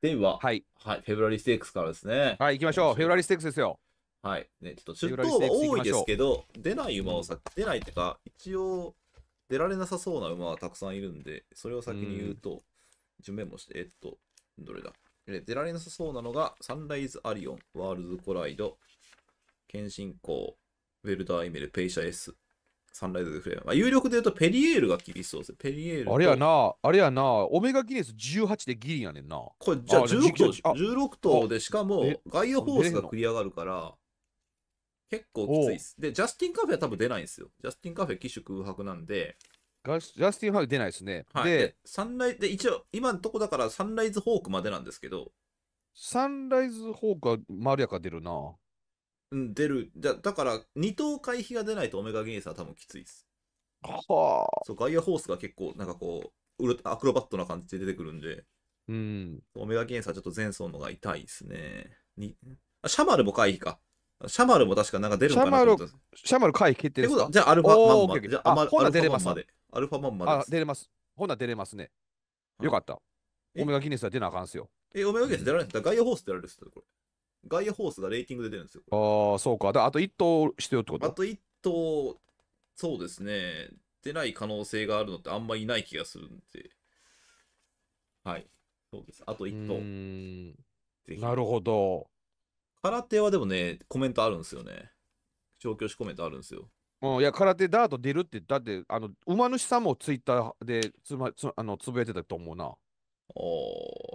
では、はい、はい、フェブラリーステークスからですね。はい、行きましょう。フェブラリーステークスですよ。はい、ね、ちょっと出頭は多いですけど、出ない馬をさ、出ないってか、一応、出られなさそうな馬はたくさんいるんで、それを先に言うと、順面もして、えっと、どれだ出られなさそうなのが、サンライズ・アリオン、ワールズ・コライド、ケンシンコウ、ウェルダー・イメル、ペイシャ・エス、サンライズでくれ。まあ、有力で言うとペリエールが厳しそうです。ペリエール。あれやな、あれやな、オメガギネス18でギリやねんな。これ、じゃあ16頭 ,16 頭でしかも外野ホースが繰り上がるから、結構きついです。で、ジャスティンカフェは多分出ないんですよ。ジャスティンカフェ、機種空白なんで。ジャスティンカフェ出ないですね。はい、でサンライで、一応、今のとこだからサンライズホークまでなんですけど。サンライズホークは丸やか出るな。出る。だだから、二等回避が出ないとオメガゲインサーは多分きついです。はあ。そう、ガイアホースが結構、なんかこう、アクロバットな感じで出てくるんで、うん。オメガゲインサーちょっと前走のが痛いですね。にあシャマルも回避か。シャマルも確かなんか出るのかなと思っシャマル回避決定ですかじゃあアルファマンまで。じゃあアルファマンまで。アルファマンまで。あ、出れます。ほな出れますね。よかった。オメガギネスは出なあかんすよ。え、オメガギネス出られないだ。ガイアホース出られるっすこれ。ガイアホースがレーティングで出るんですよ。ああ、そうか。あと1頭必要ってことあと1頭、そうですね。出ない可能性があるのってあんまりいない気がするんで。はい。そうです。あと1頭。なるほど。空手はでもね、コメントあるんですよね。調教師コメントあるんですよ。うん、いや空手ダート出るってだってあの馬主さんもツイッターでつまつあのつぶやいてたと思うな。あ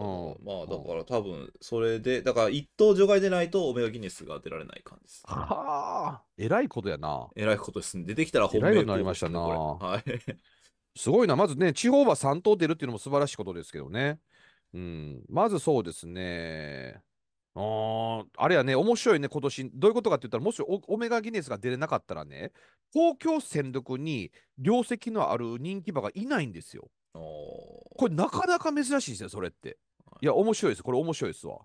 あ、まあだから多分それで、だから一等除外でないとオメガギネスが出られない感じです。はあ、えらいことやな。えらいことですね。出てきたら本命えになりましたなはい。すごいな。まずね、地方は3等出るっていうのも素晴らしいことですけどね。うん。まずそうですね。ああれやね、面白いね、今年。どういうことかって言ったら、もしオメガギネスが出れなかったらね、公共戦力に業績のある人気馬がいないんですよ。これなかなか珍しいですよ、それって。いや、面白いです。これ面白いですわ。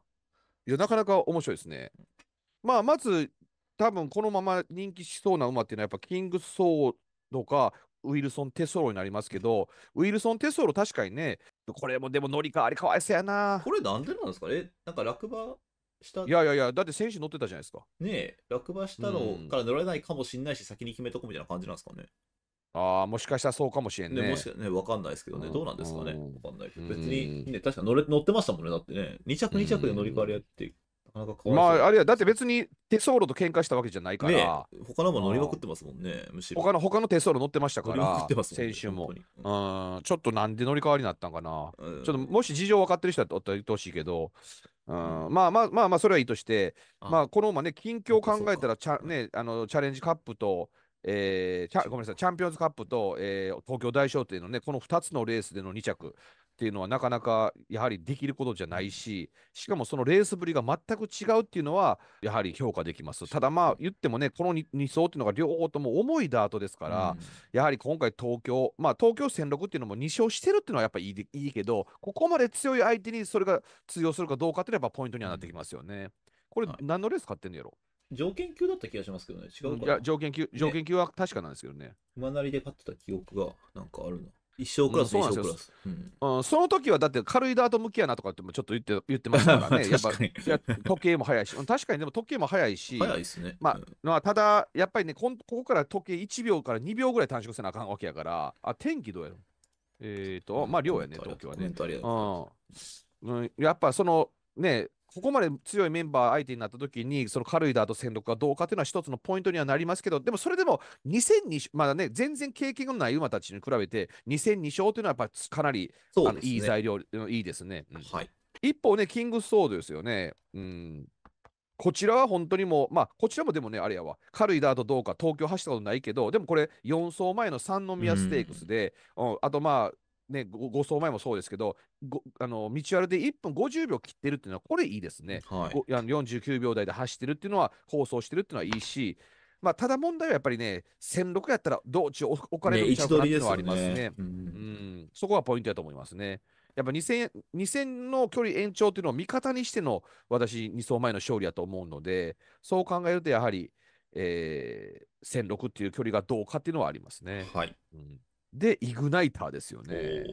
いや、なかなか面白いですね。まあ、まず、多分このまま人気しそうな馬っていうのは、やっぱキングソーとか、ウィルソン・テソロになりますけど、ウィルソン・テソロ、確かにね、これもでも乗り換わりかわいそうやな。これなんでなんですかねなんか落馬したいやいやいや、だって選手乗ってたじゃないですか。ねえ、落馬したのから乗れないかもしれないし、先に決めとこみたいな感じなんですかね。ああ、もしかしたらそうかもしれんね。ねもしかね、わかんないですけどね、どうなんですかね。わかんないけど、別に、ね、確か乗れ乗ってましたもんね、だってね、2着2着で乗り換わりやって、なかなか変わまあ、あれはだって別にテソーロと喧嘩したわけじゃないから、ね、他のも乗りまくってますもんね、むしろ。他の他の手ソーロ乗ってましたから、ね、先週も、うん。ちょっとなんで乗り換わりになったんかな。ちょっともし事情分かってる人だったら言ってほしいけど、うん、うん、まあまあまあまあ、それはいいとして、あまあ、このまね、近況考えたらチャ,、ね、あのチャレンジカップと、えー、ごめんなさい、チャンピオンズカップと、えー、東京大賞というのね、この2つのレースでの2着っていうのは、なかなかやはりできることじゃないし、しかもそのレースぶりが全く違うっていうのは、やはり評価できます。ただまあ、言ってもね、この 2, 2走っていうのが両方とも重いダートですから、うん、やはり今回、東京、まあ、東京戦6っていうのも2勝してるっていうのはやっぱいいいいけど、ここまで強い相手にそれが通用するかどうかっていうのは、ポイントにはなってきますよね。これ、何のレース買ってんのやろ、はい条件級だった気がしますけどね。違うかいや、条件級、条件級は確かなんですけどね。馬なりで勝ってた記憶がなんかあるの。一生クラス、うん、一生クラス、その時はだって軽いダート向きやなとかってもちょっと言って言ってましたからね。やっぱ時計も早いし、確かにでも時計も早いし、早いですね。まあ、まあ、ただ、やっぱりねこ、ここから時計1秒から2秒ぐらい短縮せなあかんわけやから、あ天気どうやろえっ、ー、と、まあ、量やね、東京はね。うん、やっぱそのね、ここまで強いメンバー相手になった時に、その軽いダート戦力がどうかというのは一つのポイントにはなりますけど、でもそれでも2002、まだね、全然経験のない馬たちに比べて、2002勝というのはやっぱりかなり、ね、あのいい材料、いいですね。うん、はい、一方ね、キングソードですよね。うんこちらは本当にもう、まあ、こちらもでもね、あれやわ、軽いダートどうか、東京走ったことないけど、でもこれ、4走前の三宮ステークスで、うん、うん、あとまあ、ね、ご送前もそうですけど、あの道ルで1分50秒切ってるっていうのは、これいいですね、はい、あの49秒台で走ってるっていうのは、放送してるっていうのはいいし、まあ、ただ問題はやっぱりね、1006やったら、どっち置かれるかっていうのはありますね、ねうん、うん、そこがポイントだと思いますね。やっぱ 2000, 2000の距離延長っていうのを味方にしての私、2走前の勝利やと思うので、そう考えると、やはり、えー、1006っていう距離がどうかっていうのはありますね。はい、うんで、イグナイターですよね。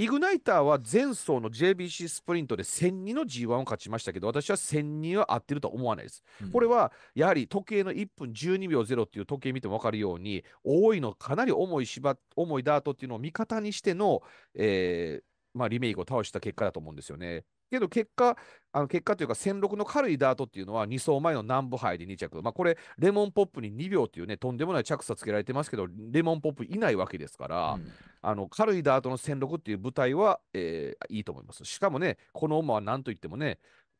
イグナイターは前走の JBC スプリントで1 0 0人の G1 を勝ちましたけど、私は1 0 0人は合ってるとは思わないです。うん、これは、やはり時計の1分12秒0っていう時計見ても分かるように、多いの、かなり重い芝、重いダートっていうのを味方にしての、えー、まあ、リメイクを倒した結果だと思うんですよね。けど結果、あの結果というか、戦6の軽いダートっていうのは2走前の南部杯で2着、まあ、これ、レモンポップに2秒っていうね、とんでもない着差つけられてますけど、レモンポップいないわけですから、うん、あの軽いダートの戦6っていう舞台は、えー、いいと思います。しかもね、この馬は何といってもね、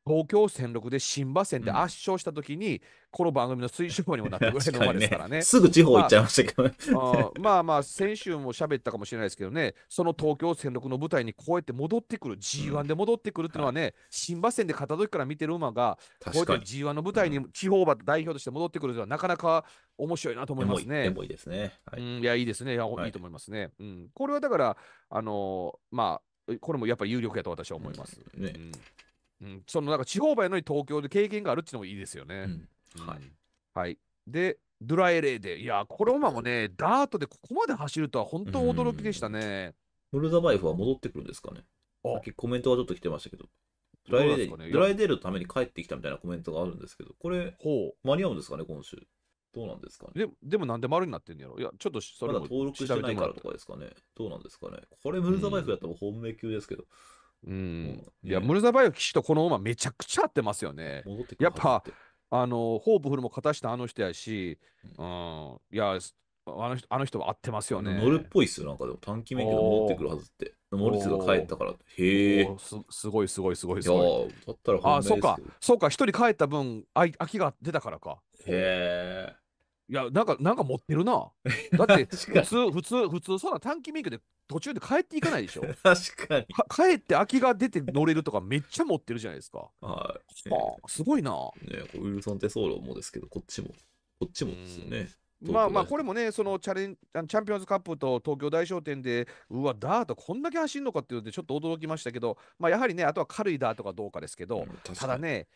東京戦六で新馬戦で圧勝したときに、うん、この番組の推奨にもなってらいの馬ですからねね、すぐ地方行っちゃいましたけどね、まあ、まあまあ先週も喋ったかもしれないですけどねその東京戦六の舞台にこうやって戻ってくる G1 で戻ってくるっていうのはね、はい、新馬戦で勝った時から見てる馬がこうやって G1 の舞台に地方馬代表として戻ってくるのはなかなか面白いなと思いますね。いですね。はい、うん、いやいいですねいや、い、いと思いますね。うん、これはだからあのー、まあこれもやっぱり有力やと私は思います。ね、うん、うん、そのなんか地方馬のに東京で経験があるっていうのもいいですよね。うん、はい、はい、で、ドラエレーで、いや、この馬もね、ダートでここまで走るとは本当驚きでしたね。ムルザバイフは戻ってくるんですかね。さっきコメントはちょっと来てましたけど、ドライレー、ね、ドライデーのために帰ってきたみたいなコメントがあるんですけど、これ、ほう間に合うんですかね、今週。どうなんですかね。ででもなんで丸になってんやろいや、ちょっとそれまだ登録してないからとかですかね。どうなんですかね。これ、ムルザバイフやったら本命級ですけど、うんうん、いや、ね、ムルザバオ騎士とこの馬めちゃくちゃ合ってますよね。やっぱあのホープフルも勝たしたあの人やし、うん、いやあの人あの人は合ってますよね。乗るっぽいっすよ、なんかでも短期免許持ってくるはずって。モリツが帰ったからへえ。すごいすごいすごいすごい。だったらあ、そうか、そうか、一人帰った分、あ空きが出たからか。へえ。いや、なんか、なんか持ってるな。だって、普通、普通、普通、そんな短期免許で途中で帰っていかないでしょ。確かに。帰って空きが出て乗れるとかめっちゃ持ってるじゃないですか。はい。はあ、すごいな。ねウィルソンテソーロもですけど、こっちも、こっちもですね。まあまあこれもね、そのチャレンチャンピオンズカップと東京大賞典で、うわ、ダートこんだけ走るのかっていうので、ちょっと驚きましたけど、まあ、やはりね、あとは軽いダートかどうかですけど、うん、ただね、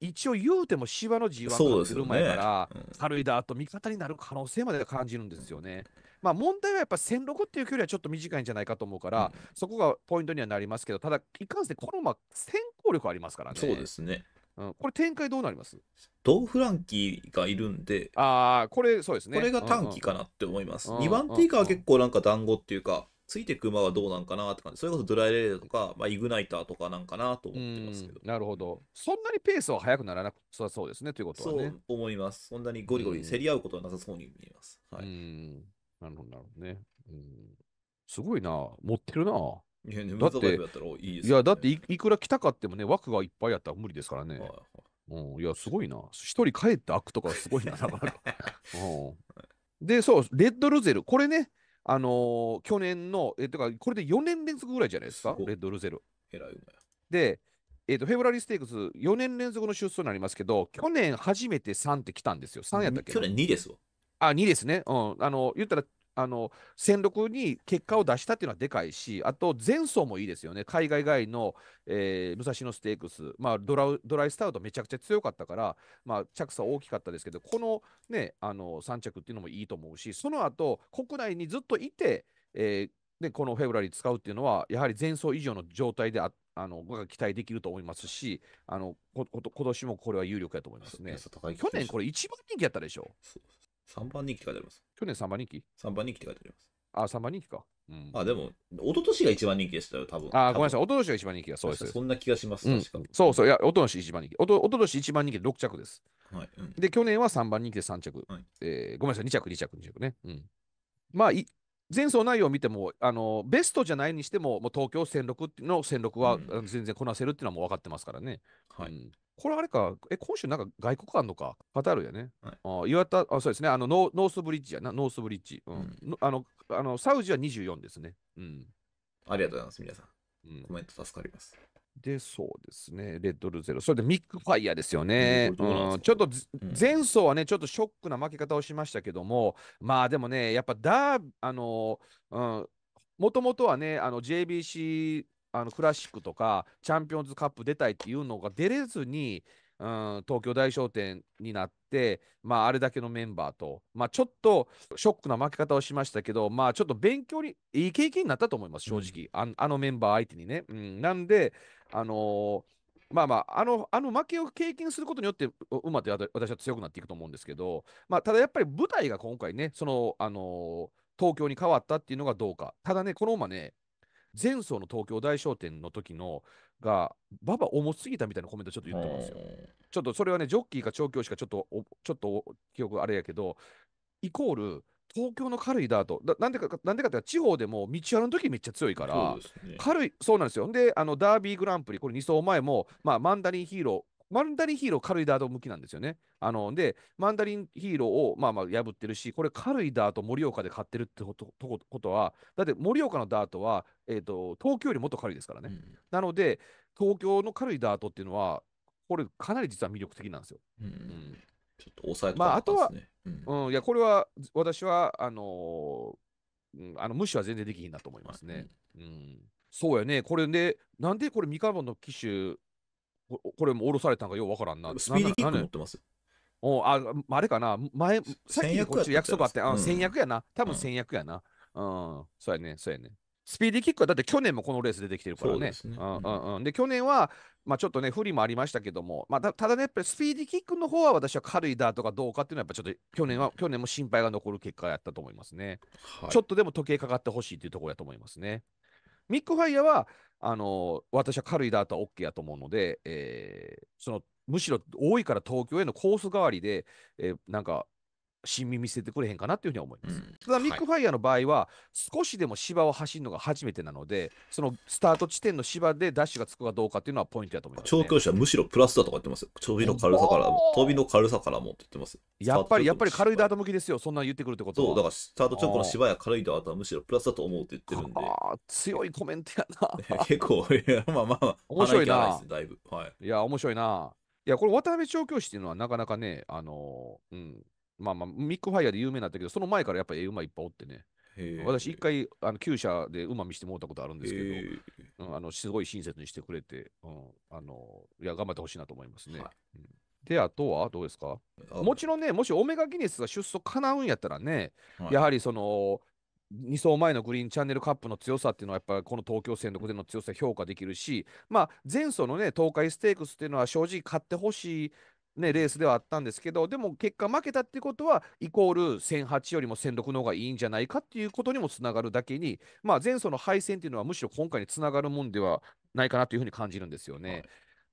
一応言うても芝の G1 が来る前から、軽いだと味方になる可能性まで感じるんですよね。まあ、問題はやっぱ1 6っていう距離はちょっと短いんじゃないかと思うから、うん、そこがポイントにはなりますけど、ただ、いかんせん、この馬、先行力ありますからね。そうですね。うん、これ、展開どうなりますドフランキーがいるんで、ああ、これ、そうですね。これが短期かなって思います。うんうん、2番手以下は結構なんか団子っていうか、ついてく馬はどうなんかなって感じ。それこそドライレーダとか、まあ、イグナイターとかなんかなと思ってますけど。なるほど。そんなにペースは速くならなくそそうですね、ということはね。そう思います。そんなにゴリゴリ競り合うことはなさそうに見えます。はい。なるほど、なるほどね。うん。すごいな。持ってるな。いや、ね、だって、いい、ね、いや、だってい、いくら来たかってもね、枠がいっぱいあったら無理ですからね。はいはい、うん、いや、すごいな。一人帰って開くとかすごいな、なかな で、そう、レッドルゼル。これね、あのー、去年の、えー、とかこれで4年連続ぐらいじゃないですか、すレッドルゼル。いね、で、えーと、フェブラリーステークス4年連続の出走になりますけど、去年初めて3って来たんですよ。3やったっけ去年2ですわ。あ、2ですね。うん。あの、言ったら、あの戦力に結果を出したっていうのはでかいし、あと前走もいいですよね、海外外の、えー、武蔵野ステークス、まあドラ、ドライスタートめちゃくちゃ強かったから、まあ、着差大きかったですけど、この,、ね、あの3着っていうのもいいと思うし、その後国内にずっといて、えーでこのフェブラリー使うっていうのは、やはり前走以上の状態でああの僕は期待できると思いますし、あのここ今年もこれは有力やと思いますね。去年これ一番人気やったでしょ。3番人気って書いてあります。去年3番人気 ?3 番人気って書いてあります。あ、3番人気か。うん、あ、でも、一昨年が一番人気でしたよ、多分。あ、ごめんなさい。一昨年が一番人気だ、そうです。そんな気がします、うん、確かに。そうそう、いや、一昨年一番人気。おと一昨年一番人気で6着です。はい、うん、で、去年は3番人気で3着。はい、えー、ごめんなさい、2着、2着、2着ね。うん。まあ、い前走内容を見てもあの、ベストじゃないにしても、もう東京戦力の戦力は全然こなせるっていうのはもう分かってますからね。はい、これあれか、え、今週なんか外国あんのか、カタールやね。はい、あ岩田あ、そうですねあのノ、ノースブリッジやな、ノースブリッジ。うん、うん、あのあのサウジは24ですね。うん。ありがとうございます、皆さん。うん、コメント助かります。で、そうですね、レッドルゼロ。それでミックファイヤーですよね。うん、ちょっと、前走はね、ちょっとショックな負け方をしましたけども、まあでもね、やっぱダー、あの、うん、もともとはね、あの JBC あのクラシックとかチャンピオンズカップ出たいっていうのが出れずに、うん、東京大賞典になって、まあ、あれだけのメンバーと、まあ、ちょっとショックな負け方をしましたけど、まあ、ちょっと勉強に、いい経験になったと思います、正直、うん、ああのメンバー相手にね。うん、なんで、あのー、まあまあ、あの、あの負けを経験することによって、うまく私は強くなっていくと思うんですけど、まあ、ただやっぱり舞台が今回ね、その、あのー、東京に変わったっていうのがどうか。ただね、この馬ね、前走の東京大商店の時のが、馬場重すぎたみたいなコメントちょっと言ってますよ。ちょっとそれはね、ジョッキーか調教師かちょっと、ちょっと記憶あれやけど、イコール、東京の軽いダートだなんでか、なんでかって地方でも道あるの時めっちゃ強いから、ね、軽い、そうなんですよ。で、あのダービーグランプリ、これ2走前も、まあ、マンダリンヒーローマンダリンヒーロー、軽いダート向きなんですよね。あので、マンダリンヒーローをまあまあ破ってるし、これ、軽いダート盛岡で買ってるってことことは、だって盛岡のダートは、えーと、東京よりもっと軽いですからね。うん、なので、東京の軽いダートっていうのは、これ、かなり実は魅力的なんですよ。うん、うん、ちょっと抑えてま、ね、まあ、あとは、うん、いや、これは私は、あのー、あの無視は全然できひんなと思いますね。うんそうやね、これで、なんでこれ、三河の機種これも降ろされたんかようわからんな。スピーディーキック持ってます。おああれかな前、さっきこっち約束あって、あ、うん、戦略やな。多分戦略やな。うん、うん、そうやね、そうやね。スピーディーキックはだって去年もこのレース出てきてるからね。で、ねうんうん、で、去年は、まあ、ちょっとね、不利もありましたけども、まあ、ただね、やっぱりスピーディーキックの方は私は軽いだとかどうかっていうのは、やっぱちょっと去年は、去年も心配が残る結果やったと思いますね。はい、ちょっとでも時計かかってほしいというところやと思いますね。ミックファイヤーは、あの私は軽いダートは OK やと思うので、えー、そのむしろ多いから東京へのコース代わりで、えー、なんか新見見せてくれへんかなっていうふうに思います。うん、ただ、ミックファイヤーの場合は、少しでも芝を走るのが初めてなので、そのスタート地点の芝でダッシュがつくかどうかっていうのはポイントだと思います、ね、調教師はむしろプラスだとか言ってますよ。飛びの軽さからも、飛びの軽さからもって言ってます。やっぱり、やっぱり軽いダート向きですよ。そんな言ってくるってことそう、だからスタート直後の芝や軽いダートはむしろプラスだと思うって言ってるんで。あ強いコメントやな。結構、いや、まあまあ、面白いな。だいぶ。はい。いや、面白いな。いや、これ渡辺調教師っていうのはなかなかね、あのー、うん。まあまあ、ミックファイヤーで有名になったけど、その前からやっぱええ馬いっぱいおってね。私、一回、あの厩舎で馬見してもらったことあるんですけど、うん、あのすごい親切にしてくれて、うん、あのいや頑張ってほしいなと思いますね。はい、うんで、あとはどうですかもちろんね、もしオメガギネスが出走かなうんやったらね、はい、やはりその、2走前のグリーンチャンネルカップの強さっていうのは、やっぱりこの東京戦力での強さ評価できるし、まあ、前走のね、東海ステークスっていうのは正直勝ってほしいね、レースではあったんですけど、でも結果負けたってことは、イコール1008よりも1006の方がいいんじゃないかっていうことにもつながるだけに、まあ、前走の敗戦っていうのは、むしろ今回につながるもんではないかなというふうに感じるんですよね。はい、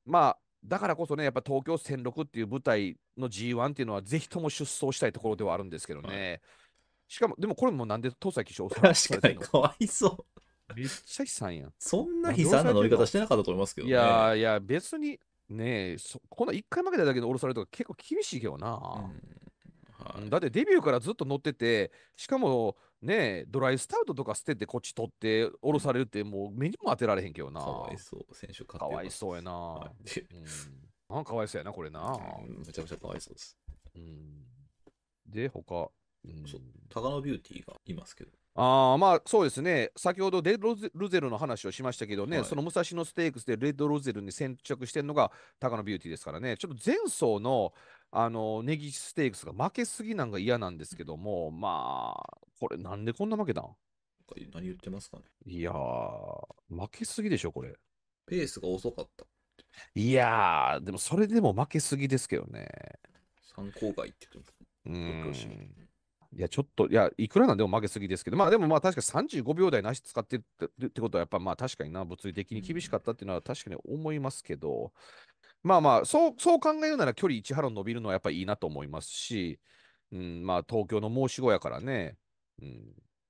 まあだからこそね、やっぱ東京1006っていう舞台の G1 っていうのは、ぜひとも出走したいところではあるんですけどね。はい、しかも、でもこれもなんで東西騎手確かに、かわいそう。めっちゃ悲惨やん。そんな悲惨な乗り方してなかったと思いますけど、ね、いやいや、別に、ねえ、そこのな1回負けただけで降ろされるとか結構厳しいけどな、うんはい、だってデビューからずっと乗ってて、しかもねえ、ドライスタウトとか捨ててこっち取って降ろされるってもう目にも当てられへんけどな。かわいそう、選手かわいそうやな。はい、うん、かわいそうやな、これな、うん、めちゃくちゃかわいそうです。うん、で、他、うん、そう、タガノビューティーがいますけど。あまあそうですね、先ほどレッドルゼルの話をしましたけどね、はい、その武蔵野ステークスでレッドルゼルに先着してるのが高野ビューティーですからね、ちょっと前走のあのネギステークスが負けすぎなんか嫌なんですけども、まあ、これ、なんでこんな負けたん何言ってますかね。いやー、負けすぎでしょ、これ。ペースが遅かった。いやー、でもそれでも負けすぎですけどね。参考外って言ってますね。うん。いや、ちょっと、いや、いくらなんでも負けすぎですけど、まあでもまあ確かに35秒台なし使ってるってことは、やっぱまあ確かにな、物理的に厳しかったっていうのは確かに思いますけど、まあまあ、そうそう考えるなら距離1ハロ伸びるのはやっぱいいなと思いますし、うん、まあ東京の申し子やからね、うん、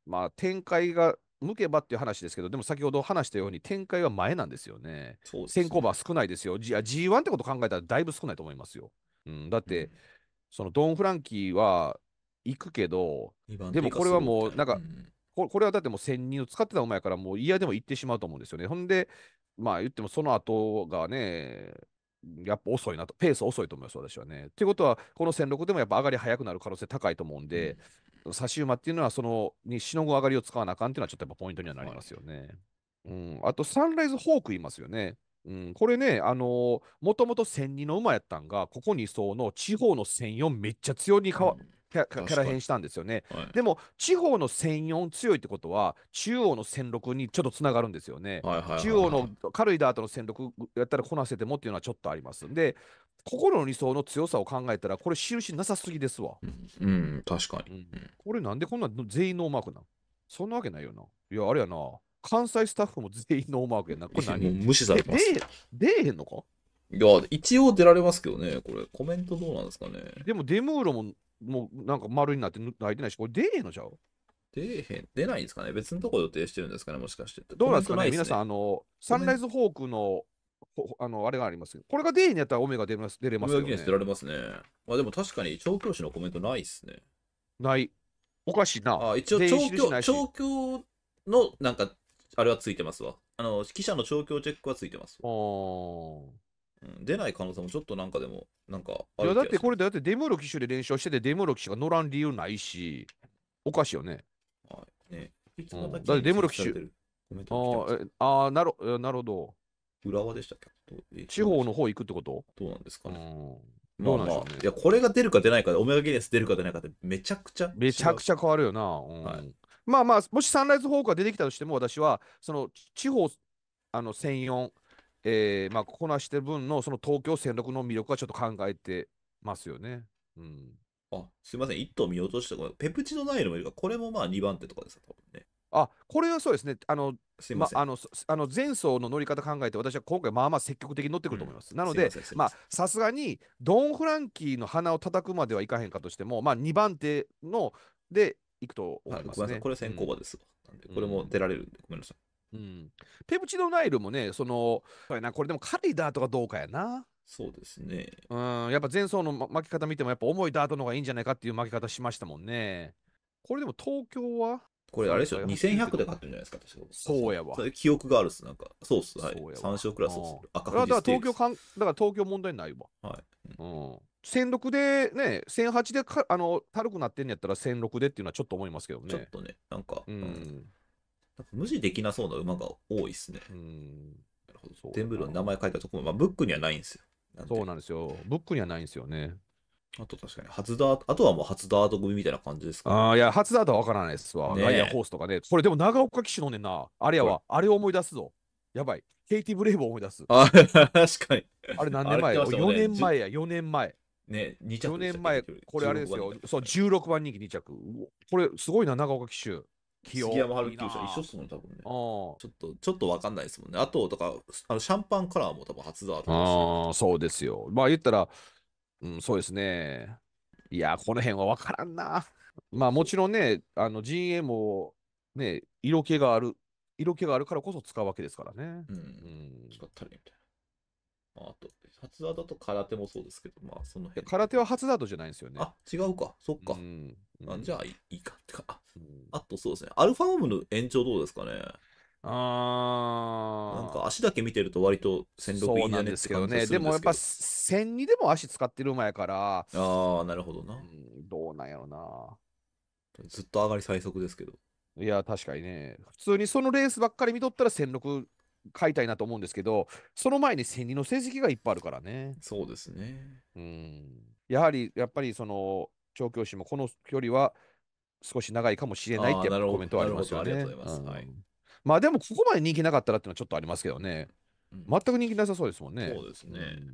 まあ展開が向けばっていう話ですけど、でも先ほど話したように展開は前なんですよね。そうですね先行馬少ないですよ。G、G1 ってこと考えたらだいぶ少ないと思いますよ。うん、だって、うん、そのドン・フランキーは行くけど、でもこれはもう、なんか、うん、これはだってもう千人を使ってたお前から、もう嫌でも行ってしまうと思うんですよね。ほんで、まあ言ってもその後がね、やっぱ遅いなと、ペース遅いと思います、私はね。ということは、この戦六でもやっぱ上がり早くなる可能性高いと思うんで、うん、差し馬っていうのは、そのにしのぐ上がりを使わなあかんっていうのは、ちょっとやっぱポイントにはなりますよね。うん、あと、サンライズホークいますよね。うん、これね、あのもともと千人の馬やったんが、ここにその地方の千四めっちゃ強に変わ、うん、キャラ変したんですよね、はい、でも地方の戦四強いってことは中央の戦六にちょっとつながるんですよね、はいはいはいはい、中央の軽いダートの戦六やったらこなせてもっていうのはちょっとありますんで心の理想の強さを考えたらこれ印なさすぎですわ、うん、うん、確かに、うん、これなんでこんな全員ノーマークなんそんなわけないよないやあれやな関西スタッフも全員ノーマークやなこれ何無視されてます出えへんのかいや、一応出られますけどね、これ、コメントどうなんですかね。でも、デムーロももうなんか丸になって泣いてないし、これ出えへんのじゃう出へん、出ないんですかね別のとこ予定してるんですかねもしかして。どうなんですかね、ね、皆さん、あの、サンライズホークの、あの、あれがありますけど、これが出へんやったらオメガ出ます、出れますよね。オメガ出られますね。まあでも確かに調教師のコメントないっすね。ない。おかしいな。あ一応調教、調教のなんか、あれはついてますわ。あの、記者の調教チェックはついてますわ。ああ。出ない可能性もちょっとなんかでも、なんかあいるやだってこれだってデムロ騎手で連勝しててデムロ騎手が乗らん理由ないしおかしいよねはいね、いつもだけだってデムロ騎手ツあーえあーなるえなるほど浦和でしたっけど地方の方行くってことどうなんですかうね。んどうなんでしょねいや、これが出るか出ないかで、オメガゲネス出るか出ないかで、めちゃくちゃ。めちゃくちゃ。変わるよな、うんはいまあまあもしサンライズ方ォークが出てきたとしても私はその地方あの専用えー、まあ、こなしてる分のその東京戦力の魅力はちょっと考えてますよね。うん、あすみません、1頭見落とした、ペプチドナイルもいるが、これもまあ2番手とかです多分ね。あこれはそうですね、あの、すまあ、のあの前走の乗り方考えて、私は今回、まあまあ積極的に乗ってくると思います。うん、なので、まあ、さすがにドン・フランキーの鼻を叩くまではいかへんかとしても、まあ、2番手のでいくと思います、ね、これ先行馬です、うん、これも出られるんで、ごめんなさい。うん、ペプチドナイルもね、その、これでもカリダーとかどうかやな。そうですね。うん、やっぱ前走の巻き方見ても、やっぱ重いダートの方がいいんじゃないかっていう巻き方しましたもんね。これでも東京はこれあれでしょ、2100で勝ってるんじゃないですか、確かそうやわ。記憶があるっす、なんか。そうっす、はい。3勝クラスす。赤だから東京かん、だから東京問題ないわ。はい。うん。1006でね、1008でかあの、たるくなってんやったら1006でっていうのはちょっと思いますけどね。ちょっとね、なんか。うん、うん無視できなそうな馬が多いっすね。うん。なるほど、全部の名前書いたところ、まあ、ブックにはないんですよ。そうなんですよ。ブックにはないんですよね。あと確かに、初ダート、あとはもう初ダート組みたいな感じですか、ね、ああ、いや、初ダートは分からないですわ。ね、ガイアホースとかね。これでも長岡騎手のねんな。あれやわ、あれを思い出すぞ。やばい。ケイティ・ブレイブを思い出す。あ 確かに。あれ何年前や、ね、?4 年前や、4年前。ね、2着4年前、これあれですよ。そう、16番人気2着。これ、すごいな、長岡騎手。杉山春樹と一緒っすもんね、多分ね。ああ、ちょっと、ちょっとわかんないですもんね。あと、だか、ら、あのシャンパンカラーも多分初だと思ああ、そうですよ。まあ言ったら、うん、そうですね。いや、この辺はわからんな。まあもちろんね、あの陣営もね、色気がある、色気があるからこそ使うわけですからね。うん。うん、使ったりみたいな。あと、初技と空手もそうですけど、まあ、その辺。空手は初だじゃないんですよね。あ、違うか。そっか。うんあじゃあいいかってか。あとそうですね。アルファームの延長どうですかね。あーなんか足だけ見てると割と戦力いいんじゃですけどねでもやっぱ戦にでも足使ってる馬やからああなるほどな、うん、どうなんやろなずっと上がり最速ですけどいや確かにね普通にそのレースばっかり見とったら戦力買いたいなと思うんですけど、その前に千人の成績がいっぱいあるからね。そうですね。うん。やはり、やっぱりその、調教師もこの距離は少し長いかもしれないってコメントはありますよね。ありがとうございます。はい。まあでも、ここまで人気なかったらっていうのはちょっとありますけどね。うん、全く人気なさそうですもんね。そうですね。うん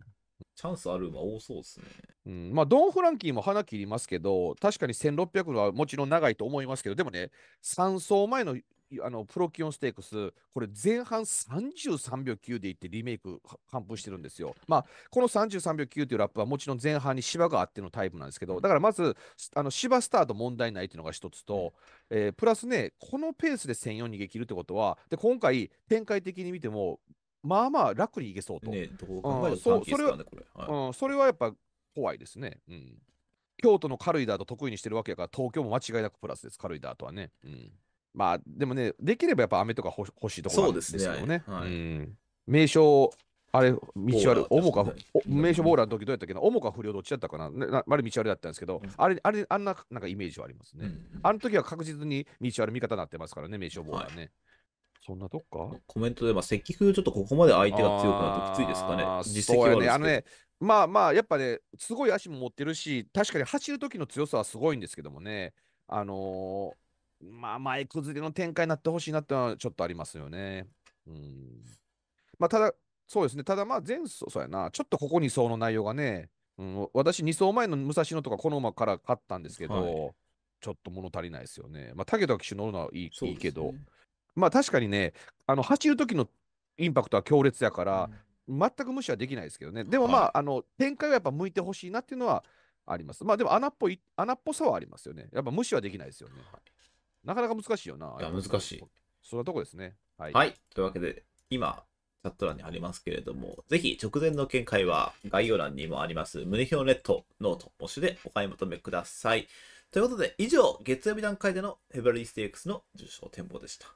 チャンスある馬多そうですね。うん、まあ、ドン・フランキーも花切りますけど、確かに1600はもちろん長いと思いますけど、でもね、3走前のあのプロキオンステークス、これ前半33秒9でいってリメイク完封してるんですよ。まあ、この33秒9というラップはもちろん前半に芝があってのタイプなんですけど、だからまず、あの芝スタート問題ないというのが一つと、えー、プラスね、このペースで1004逃げ切るってことは、で今回、展開的に見ても、まあまあ楽にいけそうと。ね、どこ考えると、ね、それは、い、うん、それはやっぱ怖いですね。うん京都の軽いダート得意にしてるわけやから、東京も間違いなくプラスです、軽いダートはね。うんまあ、でもね、できればやっぱ雨とか欲しいところなんですよね。はい、うん名称あれ、道ある、おもか、名称ボーラーの時どうやったっけな、おもか不良どっちだったかな、なまる道あるだったんですけど、あれ、あれ、あんな、なんかイメージはありますね。うん、あの時は確実に道ある味方になってますからね、名称ボーラーね。はい、そんなとこかコメントで、まあ、積風、ちょっとここまで相手が強くなるときついですかね。実績はね。あのね、まあまあ、やっぱね、すごい足も持ってるし、確かに走る時の強さはすごいんですけどもね、あのーまあ、前崩れの展開になってほしいなってのはちょっとありますよね。うん。まあ、ただ、そうですね。ただ、まあ、前走、そうやな。ちょっとここ2走の内容がね、うん、私、2走前の武蔵野とかこの馬から勝ったんですけど、はい、ちょっと物足りないですよね。まあ、武田騎手乗るのはいいね、いいけど、まあ、確かにね、あの、走る時のインパクトは強烈やから、うん、全く無視はできないですけどね。でも、まあ、はい、あの、展開はやっぱ向いてほしいなっていうのは、あります。まあでも穴っぽい、穴っぽさはありますよね。やっぱ無視はできないですよね。はいなかなか難しいよな。いや、難しい。そんなとこですね。はい。はい、というわけで、今、チャット欄にありますけれども、ぜひ直前の見解は概要欄にもあります、胸表ネット、ノート、模試でお買い求めください。ということで、以上、月曜日段階でのヘブラリーステークスの受賞展望でした。